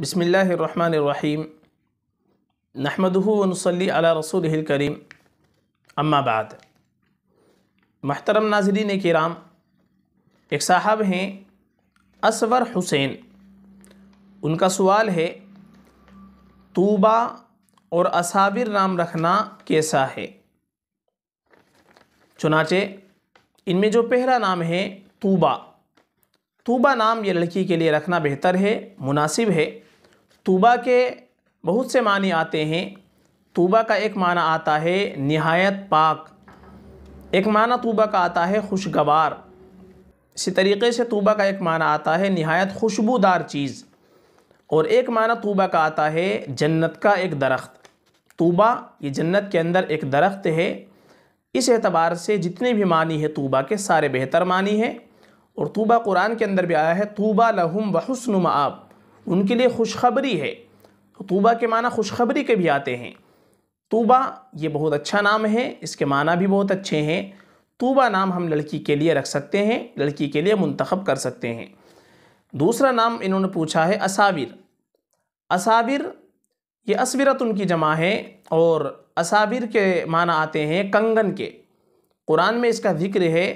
बसमीम नहमदनसली रसूल करीम अम्माबाद महतरम नाजरीन कराम एक साहब हैं असवर हुसैन उनका सवाल है तूबा और असाबिर नाम रखना कैसा है चुनाचे इनमें जो पहला नाम है तूबा तूबा नाम ये लड़की के लिए रखना बेहतर है मुनासिब है तूबा के बहुत से मानी आते हैं तूबा का एक माना आता है नहायत पाक एक माना तूबा का आता है खुशगवार इसी तरीके से तूबा का एक माना आता है नहायत खुशबूदार चीज़ और एक माना तूबा का आता है जन्नत का एक दरख्त तूबा ये जन्नत के अंदर एक दरख्त है इस एतबार से जितने भी मानी है तूबा के सारे बेहतर मानी है और तूबा कुरान के अंदर भी आया है तूबा लहम व हसन आप उनके लिए खुशखबरी है तो तूबा के माना खुशखबरी के भी आते हैं तूबा ये बहुत अच्छा नाम है इसके माना भी बहुत अच्छे हैं तूबा नाम हम लड़की के लिए रख सकते हैं लड़की के लिए मंतखब कर सकते हैं दूसरा नाम इन्होंने पूछा है असाविर असाविर ये असविरत उनकी जमा है और असाविर के माना आते हैं कंगन के कुरान में इसका जिक्र है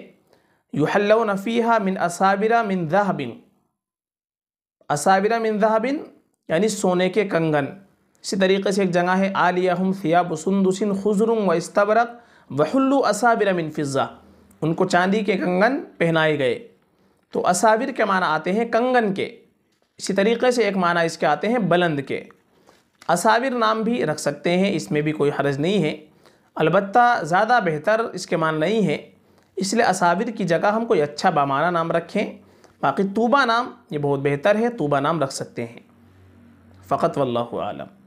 युहल्लव नफ़ीहा मिन असाविरा मिन जहबिन असाविरा मिनजहाबिन यानी सोने के कंगन इसी तरीके से एक जगह है आलिया हम सिया बसुंदसिन खुजरुम व इस्तबरक वहुल्लु असाविरा मिन उनको चांदी के कंगन पहनाए गए तो असाविर के माना आते हैं कंगन के इसी तरीके से एक माना इसके आते हैं बुलंद के असाविर नाम भी रख सकते हैं इसमें भी कोई हर्ज नहीं है अलबत् ज़्यादा बेहतर इसके मान नहीं है इसलिए असाविर की जगह हम कोई अच्छा बामाना नाम रखें बाकी तूबा नाम ये बहुत बेहतर है तूबा नाम रख सकते हैं फ़कत वल्लम